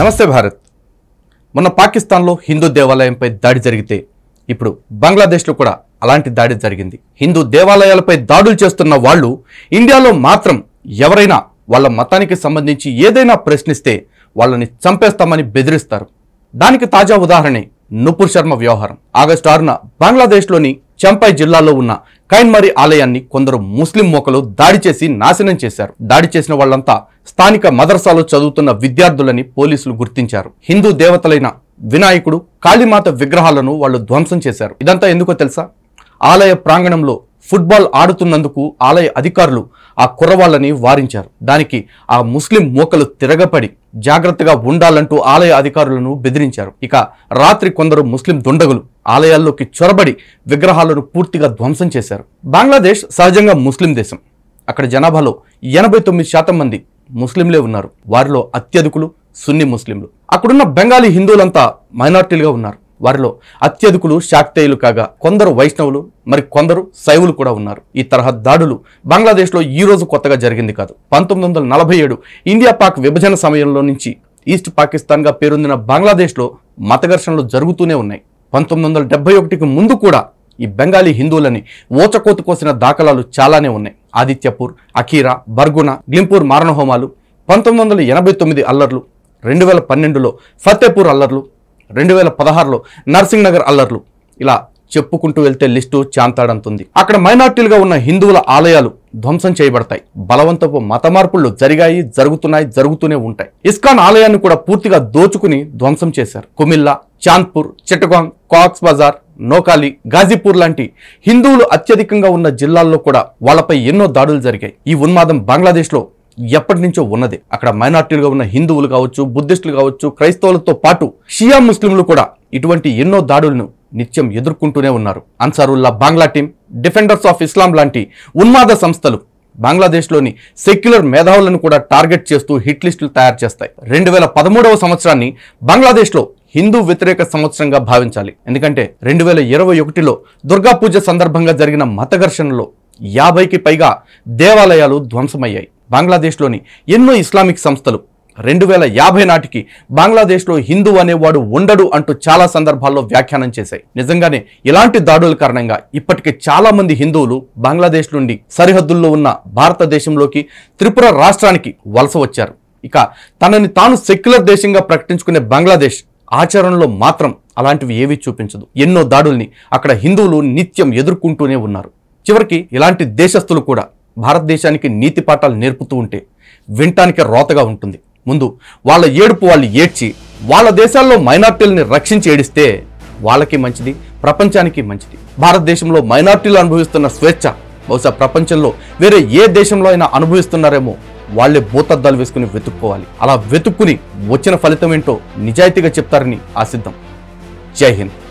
నమస్తే భారత్ మొన్న పాకిస్తాన్లో హిందూ దేవాలయంపై దాడి జరిగితే ఇప్పుడు బంగ్లాదేశ్లో కూడా అలాంటి దాడి జరిగింది హిందూ దేవాలయాలపై దాడులు చేస్తున్న వాళ్ళు ఇండియాలో మాత్రం ఎవరైనా వాళ్ళ మతానికి సంబంధించి ఏదైనా ప్రశ్నిస్తే వాళ్ళని చంపేస్తామని బెదిరిస్తారు దానికి తాజా ఉదాహరణే నుపుర్ శర్మ వ్యవహారం ఆగస్టు ఆరున బంగ్లాదేశ్లోని చంపై జిల్లాలో ఉన్న కైన్మరి ఆలయాన్ని కొందరు ముస్లిం మోకలు దాడి చేసి నాశనం చేశారు దాడి చేసిన వాళ్ళంతా స్థానిక మదర్సాలో చదువుతున్న విద్యార్థులని పోలీసులు గుర్తించారు హిందూ దేవతలైన వినాయకుడు కాళీమాత విగ్రహాలను వాళ్ళు ధ్వంసం చేశారు ఇదంతా ఎందుకో తెలుసా ఆలయ ప్రాంగణంలో ఫుట్బాల్ ఆడుతున్నందుకు ఆలయ అధికారులు ఆ కుర్రవాళ్ళని వారించారు దానికి ఆ ముస్లిం మోకలు తిరగపడి జాగ్రత్తగా ఉండాలంటూ ఆలయ అధికారులను బెదిరించారు ఇక రాత్రి కొందరు ముస్లిం దుండగులు ఆలయాల్లోకి చొరబడి విగ్రహాలను పూర్తిగా ధ్వంసం చేశారు బంగ్లాదేశ్ సహజంగా ముస్లిం దేశం అక్కడ జనాభాలో ఎనభై తొమ్మిది శాతం మంది ముస్లింలే ఉన్నారు వారిలో అత్యధికులు సున్ని ముస్లింలు అక్కడున్న బెంగాలీ హిందువులంతా మైనార్టీలుగా ఉన్నారు వారిలో అత్యధికులు శాక్తేయులు కాగా కొందరు వైష్ణవులు మరి కొందరు శైవులు కూడా ఉన్నారు ఈ తరహా దాడులు బంగ్లాదేశ్లో ఈ రోజు కొత్తగా జరిగింది కాదు పంతొమ్మిది వందల నలభై ఏడు ఇండియా పాక్ విభజన సమయంలో నుంచి ఈస్ట్ పాకిస్తాన్గా పేరొందిన బంగ్లాదేశ్లో మత ఘర్షణలు జరుగుతూనే ఉన్నాయి పంతొమ్మిది వందల డెబ్బై ఒకటికి ముందు కూడా ఈ బెంగాలీ హిందువులని ఓచకోతు కోసిన దాఖలాలు చాలానే ఉన్నాయి ఆదిత్యపూర్ అఖీరా బర్గునా గ్లింపూర్ మారణహోమాలు పంతొమ్మిది వందల ఎనభై తొమ్మిది అల్లర్లు రెండు వేల పన్నెండులో ఫతేపూర్ అల్లర్లు రెండు వేల పదహారులో నర్సింగ్ నగర్ అల్లర్లు ఇలా చెప్పుకుంటూ వెళ్తే లిస్టు చాంతాడంతుంది అక్కడ మైనార్టీలుగా ఉన్న హిందువుల ఆలయాలు ధ్వంసం చేయబడతాయి బలవంతపు మత మార్పులు జరిగాయి జరుగుతున్నాయి జరుగుతూనే ఉంటాయి ఇస్కాన్ ఆలయాన్ని కూడా పూర్తిగా దోచుకుని ధ్వంసం చేశారు కుమిల్లా చాంద్పూర్ చిట్టగాంగ్ కాక్స్ బజార్ నోకాలి గాజీపూర్ లాంటి హిందువులు అత్యధికంగా ఉన్న జిల్లాల్లో కూడా వాళ్ళపై ఎన్నో దాడులు జరిగాయి ఈ ఉన్మాదం బంగ్లాదేశ్లో ఎప్పటి నుంచో ఉన్నది అక్కడ మైనార్టీలుగా ఉన్న హిందువులు కావచ్చు బుద్ధిస్టులు కావచ్చు క్రైస్తవులతో పాటు షియా ముస్లింలు కూడా ఇటువంటి ఎన్నో దాడులను నిత్యం ఎదుర్కొంటూనే ఉన్నారు Ansarullah Bangla team defenders of Islam లాంటి ఉన్మాద సంస్థలు బంగ్లాదేశ్లోని సెక్యులర్ మేధావులను కూడా టార్గెట్ చేస్తూ హిట్ లిస్టులు తయారు చేస్తాయి రెండు వేల పదమూడవ సంవత్సరాన్ని బంగ్లాదేశ్లో హిందూ వ్యతిరేక సంవత్సరంగా భావించాలి ఎందుకంటే రెండు వేల ఇరవై ఒకటిలో దుర్గాపూజ సందర్భంగా జరిగిన మత ఘర్షణలో యాభైకి పైగా దేవాలయాలు ధ్వంసమయ్యాయి బంగ్లాదేశ్లోని ఎన్నో ఇస్లామిక్ సంస్థలు రెండు వేల యాభై నాటికి బంగ్లాదేశ్లో హిందూ అనేవాడు ఉండడు అంటూ చాలా సందర్భాల్లో వ్యాఖ్యానం చేశాయి నిజంగానే ఇలాంటి దాడుల కారణంగా ఇప్పటికే చాలా మంది హిందువులు బంగ్లాదేశ్ నుండి సరిహద్దుల్లో ఉన్న భారతదేశంలోకి త్రిపుర రాష్ట్రానికి వలస వచ్చారు ఇక తనని తాను సెక్యులర్ దేశంగా ప్రకటించుకునే బంగ్లాదేశ్ ఆచరణలో మాత్రం అలాంటివి ఏవి చూపించదు ఎన్నో దాడుల్ని అక్కడ హిందువులు నిత్యం ఎదుర్కొంటూనే ఉన్నారు చివరికి ఇలాంటి దేశస్థులు కూడా భారతదేశానికి నీతి పాఠాలు నేర్పుతూ ఉంటే వినటానికి రోతగా ఉంటుంది ముందు వాళ్ళ ఏడుపు వాళ్ళు ఏడ్చి వాళ్ళ దేశాల్లో మైనార్టీలని రక్షించి ఏడిస్తే వాళ్ళకి మంచిది ప్రపంచానికి మంచిది భారతదేశంలో మైనార్టీలు అనుభవిస్తున్న స్వేచ్ఛ బహుశా ప్రపంచంలో వేరే ఏ దేశంలో అయినా అనుభవిస్తున్నారేమో వాళ్ళే భూతద్దాలు వేసుకుని వెతుక్కోవాలి అలా వెతుక్కుని వచ్చిన ఫలితం ఏంటో నిజాయితీగా చెప్తారని ఆశిద్దాం జై హింద్